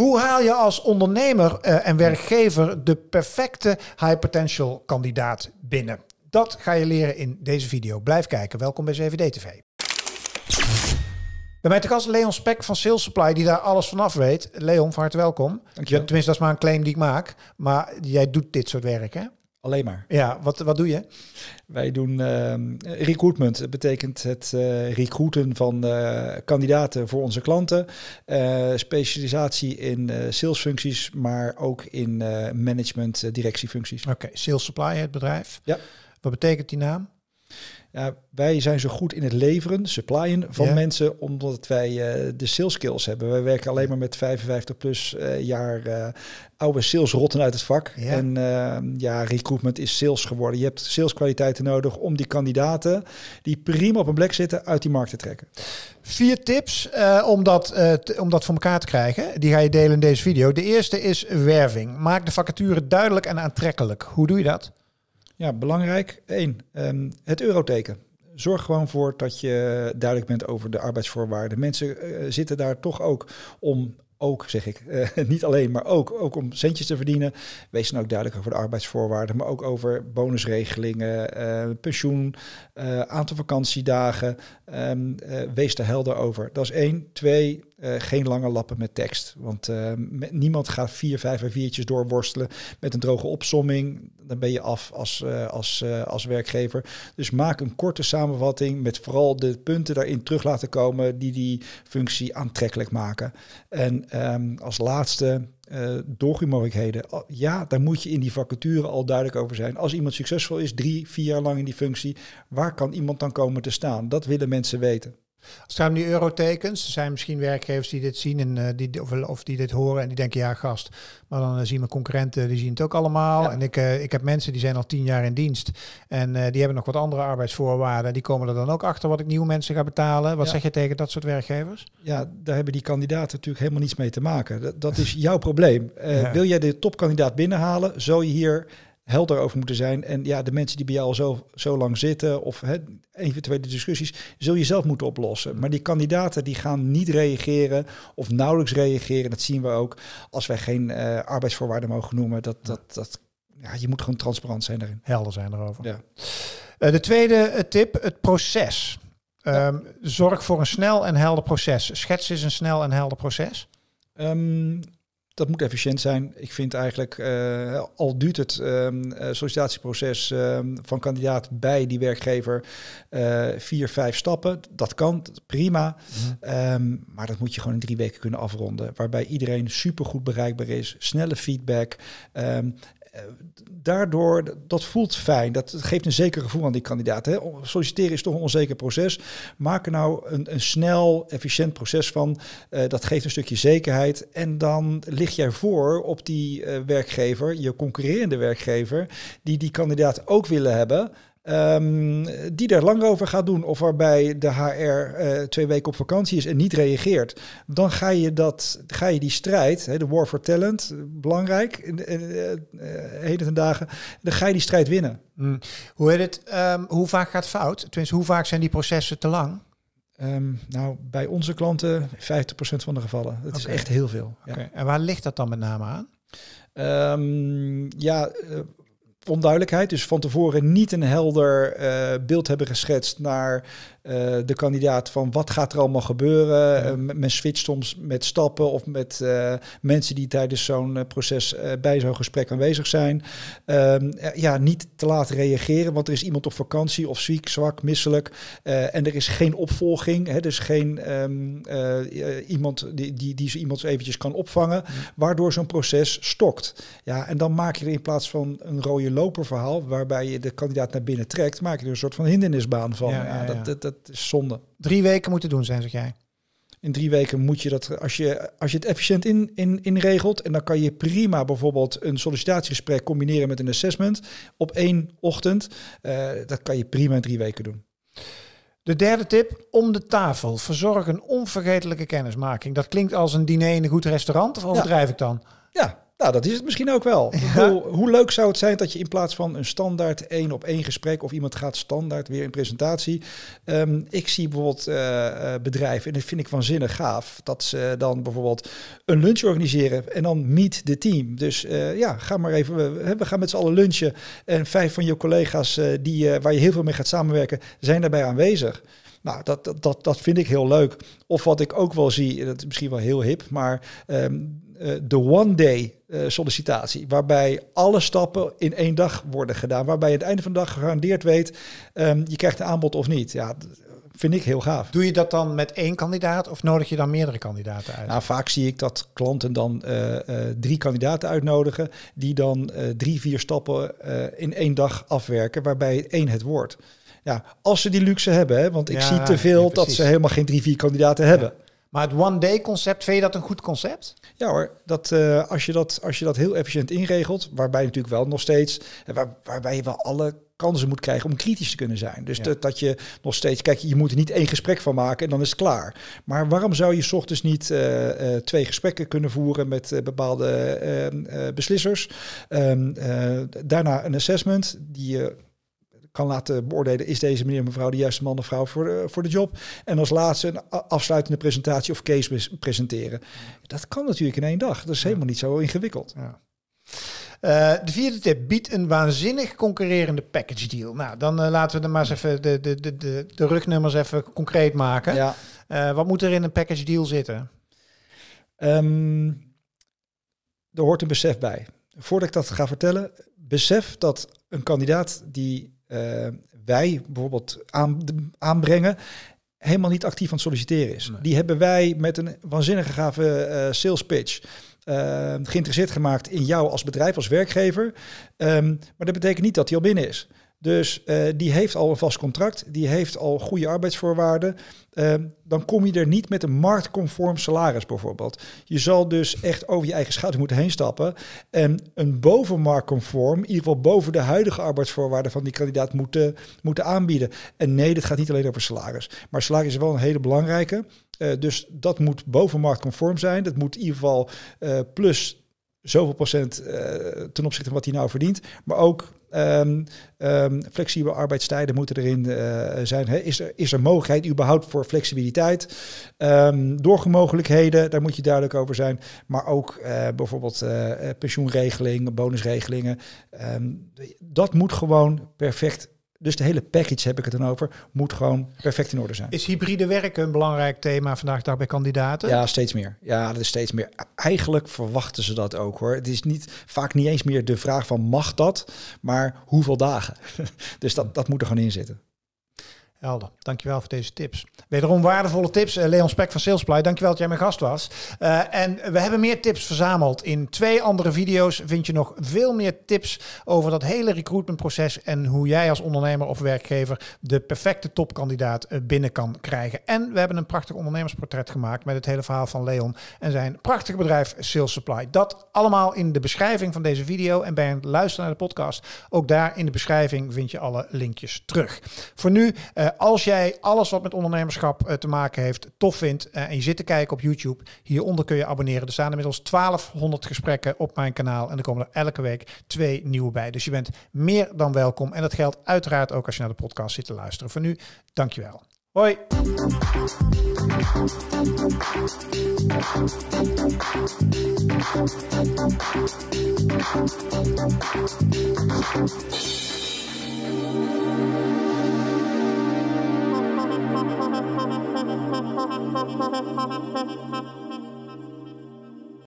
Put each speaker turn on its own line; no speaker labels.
Hoe haal je als ondernemer eh, en werkgever de perfecte high potential kandidaat binnen? Dat ga je leren in deze video. Blijf kijken. Welkom bij CVD TV. Bij mij te gast Leon Spek van Sales Supply, die daar alles vanaf weet. Leon, van harte welkom. je. Tenminste, dat is maar een claim die ik maak. Maar jij doet dit soort werk, hè?
Alleen maar. Ja, wat, wat doe je? Wij doen ehm, recruitment. Dat betekent het uh, recruiten van eh, kandidaten voor onze klanten. Eh, specialisatie in salesfuncties, maar ook in management, directiefuncties. Oké, Sales Supply, het bedrijf. Ja. Wat betekent die naam? wij zijn zo goed in het leveren, supplyen van mensen, omdat wij eh, de sales skills hebben. Wij werken alleen maar met 55 plus eh, jaar uh, oude salesrotten uit het vak. En ja, recruitment is sales geworden. Je hebt saleskwaliteiten nodig om die kandidaten die prima op een plek zitten uit die markt te trekken. Vier tips om, dat, om dat voor elkaar te krijgen. Die ga je delen
in deze video. De eerste is werving. Maak de vacature duidelijk en aantrekkelijk. Hoe doe je dat?
Ja, belangrijk. Eén, um, het euroteken. Zorg gewoon voor dat je duidelijk bent over de arbeidsvoorwaarden. Mensen eh, zitten daar toch ook om ook, zeg ik. Eh, niet alleen, maar ook, ook om centjes te verdienen. Wees dan ook duidelijk over de arbeidsvoorwaarden, maar ook over bonusregelingen, eh, pensioen, aantal vakantiedagen. Ehm, eh, wees daar helder over. Dat is één. Twee, eh, geen lange lappen met tekst. Want eh, niemand gaat vier, vijf en viertjes doorworstelen met een droge opsomming. Dan ben je af als, als, als werkgever. Dus maak een korte samenvatting met vooral de punten daarin terug laten komen die die functie aantrekkelijk maken. En ehm, als laatste, uh, eh, doorgroeimogelijkheden. Ja, daar moet je in die vacature al duidelijk over zijn. Als iemand succesvol is, drie, vier jaar lang in die functie, waar kan iemand dan komen te staan? Dat willen mensen weten. Als het gaat die eurotekens, er zijn misschien werkgevers die dit zien en eh, die, of, of, die dit horen
en die denken, ja gast, maar dan eh, zien mijn concurrenten, die zien het ook allemaal. En ik, eh, ik heb mensen die zijn al tien jaar in dienst en die hebben nog wat andere arbeidsvoorwaarden. Die komen er dan ook achter wat ik nieuwe mensen ga betalen. Wat zeg je tegen dat soort werkgevers?
Ja, daar hebben die kandidaten natuurlijk helemaal niets mee te maken. Dat, dat is jouw probleem. Wil jij de topkandidaat binnenhalen, zou je hier helder over moeten zijn. En ja, de mensen die bij jou al zo, zo lang zitten of hè, eventuele discussies, zul je zelf moeten oplossen. Maar die kandidaten die gaan niet reageren of nauwelijks reageren. Dat zien we ook als wij geen eh, arbeidsvoorwaarden mogen noemen. Dat, dat, dat, ja, je moet gewoon transparant zijn daarin. Helder zijn erover Ja. Eh, de tweede eh, tip, het proces. Ehm,
zorg voor een snel en helder proces. Schets is een snel en helder proces.
Ehm, dat moet efficiënt zijn. Ik vind eigenlijk, eh, al duurt het ehm, eh, sollicitatieproces ehm, van kandidaat bij die werkgever eh, vier, vijf stappen. Dat kan, prima. Mhm. Ehm, maar dat moet je gewoon in drie weken kunnen afronden. Waarbij iedereen supergoed bereikbaar is, snelle feedback. Eh, daardoor, dat voelt fijn. Dat geeft een zeker gevoel aan die kandidaat. Hè? Solliciteren is toch een onzeker proces. Maak er nou een, een snel, efficiënt proces van. Eh, dat geeft een stukje zekerheid. En dan lig jij voor op die eh, werkgever, je concurrerende werkgever, die die kandidaat ook willen hebben. Ehm, die er lang over gaat doen of waarbij de HR eh, twee weken op vakantie is en niet reageert, dan ga je, dat, ga je die strijd, de war for talent, belangrijk, in, eh, heden ten dagen, dan ga je die strijd winnen. Hmm. Hoe, heet het, ehm, hoe vaak gaat fout? Tenminste, hoe vaak zijn die processen te lang? Ehm, nou, bij onze klanten 50% van de gevallen. Dat is echt heel veel. Okay. En waar ligt dat dan met name aan? ja, eh, onduidelijkheid. Dus van tevoren niet een helder eh, beeld hebben geschetst naar eh, de kandidaat van wat gaat er allemaal gebeuren. Ja. Eh, men switcht soms met stappen of met eh, mensen die tijdens zo'n proces bij zo'n gesprek aanwezig zijn. Ehm, ja, niet te laat reageren, want er is iemand op vakantie of ziek, zwak, misselijk. en er is geen opvolging, hè, dus geen ehm, iemand die, die, die zo iemand eventjes kan opvangen, waardoor zo'n proces stokt. Ja, en dan maak je er in plaats van een rode loperverhaal waarbij je de kandidaat naar binnen trekt, maak je er een soort van hindernisbaan van. Ja, dat, is zonde. Drie weken moeten doen zijn, zeg jij. In drie weken moet je dat, als je, als je het efficiënt in, in, inregelt, en dan kan je prima bijvoorbeeld een sollicitatiegesprek combineren met een assessment op één ochtend. Eh, dat kan je prima in drie weken doen. De derde tip, om
de tafel. Verzorg een onvergetelijke kennismaking. Dat klinkt als een diner in een goed restaurant, of overdrijf
ik dan? Ja, nou, dat is het misschien ook wel. hoe leuk zou het zijn dat je in plaats van een standaard één op één gesprek of iemand gaat standaard weer in presentatie. Ehm, ik zie bijvoorbeeld eh, eh, bedrijven, en dat vind ik waanzinnig gaaf, dat ze dan bijvoorbeeld een lunch organiseren en dan meet the team. Dus eh, ja, ga maar even, we, we gaan met z'n allen lunchen en vijf van je collega's die, waar je heel veel mee gaat samenwerken, zijn daarbij aanwezig. Nou, dat, dat, dat vind ik heel leuk. Of wat ik ook wel zie, dat is misschien wel heel hip, maar ehm, eh, de one day eh, sollicitatie, waarbij alle stappen in één dag worden gedaan, waarbij je het einde van de dag gegarandeerd weet, ehm, je krijgt een aanbod of niet. Ja, vind ik heel gaaf. Doe je dat dan met één kandidaat of nodig je dan meerdere kandidaten uit? Nou, vaak zie ik dat klanten dan eh, drie kandidaten uitnodigen, die dan drie, vier stappen in één dag afwerken, waarbij één het woord. Ja, als ze die luxe hebben, hè, want ik zie te veel dat ze helemaal geen drie, vier kandidaten hebben. Maar het one-day concept, vind je dat een goed concept? Ja hoor, dat, eh, als, je dat, als je dat heel efficiënt inregelt, waarbij natuurlijk wel nog steeds, eh, waar, waarbij je wel alle kansen moet krijgen om kritisch te kunnen zijn. Dus dat, dat je nog steeds, kijk, je moet er niet één gesprek van maken en dan is het klaar. Maar waarom zou je ochtends niet eh, twee gesprekken kunnen voeren met bepaalde beslissers? Ehm, daarna een assessment die je kan laten beoordelen, is deze meneer mevrouw de juiste man of vrouw voor de, voor de job? En als laatste een afsluitende presentatie of case presenteren. Dat kan natuurlijk in één dag. Dat is helemaal niet zo ingewikkeld. Ja. Eh, de vierde tip, biedt een waanzinnig
concurrerende package deal. Nou, dan eh, laten we er maar eens even de, de, de, de, de rugnummers even concreet
maken. Ja. Eh, wat moet er in een package deal zitten? Ehm, er hoort een besef bij. Voordat ik dat ga vertellen, besef dat een kandidaat die eh, wij bijvoorbeeld aan, aanbrengen, helemaal niet actief aan het solliciteren is. Die hebben wij met een waanzinnige gave eh, sales pitch. Eh, geïnteresseerd gemaakt in jou als bedrijf, als werkgever. Ehm, maar dat betekent niet dat hij al binnen is. Dus eh, die heeft al een vast contract, die heeft al goede arbeidsvoorwaarden. Eh, dan kom je er niet met een marktconform salaris bijvoorbeeld. Je zal dus echt over je eigen schouder moeten heen stappen en een bovenmarktconform, in ieder geval boven de huidige arbeidsvoorwaarden van die kandidaat moeten, moeten aanbieden. En nee, dat gaat niet alleen over salaris, maar salaris is wel een hele belangrijke. Eh, dus dat moet bovenmarktconform zijn. Dat moet in ieder geval plus zoveel procent eh, ten opzichte van wat hij nou verdient. Maar ook ehm, ehm, flexibele arbeidstijden moeten erin eh, zijn. Hè? Is, er, is er mogelijkheid überhaupt voor flexibiliteit? Um, doorgemogelijkheden, daar moet je duidelijk over zijn. Maar ook eh, bijvoorbeeld pensioenregelingen, bonusregelingen. dat moet gewoon perfect dus de hele package heb ik het dan over, moet gewoon perfect in orde zijn. Is
hybride werken een belangrijk thema vandaag bij kandidaten? Ja, steeds meer.
Ja, dat is steeds meer. Eigenlijk verwachten ze dat ook hoor. Het is niet, vaak niet eens meer de vraag van mag dat, maar hoeveel dagen. dus dat, dat moet er gewoon in zitten.
Helder, dankjewel voor deze tips. Wederom waardevolle tips. Eh, Leon Spek van Salesply, dankjewel dat jij mijn gast was. Eh, en we hebben meer tips verzameld. In twee andere video's vind je nog veel meer tips over dat hele recruitmentproces en hoe jij als ondernemer of werkgever de perfecte topkandidaat eh, binnen kan krijgen. En we hebben een prachtig ondernemersportret gemaakt met het hele verhaal van Leon en zijn prachtige bedrijf Sales Supply. Dat allemaal in de beschrijving van deze video en bij het luisteren naar de podcast. Ook daar in de beschrijving vind je alle linkjes terug. Voor nu... Eh, als jij alles wat met ondernemerschap eh, te maken heeft tof vindt eh, en je zit te kijken op YouTube, hieronder kun je abonneren. Er staan inmiddels 1200 gesprekken op mijn kanaal en er komen er elke week twee nieuwe bij. Dus je bent meer dan welkom en dat geldt uiteraard ook als je naar de podcast zit te luisteren. Voor nu, dankjewel. Hoi!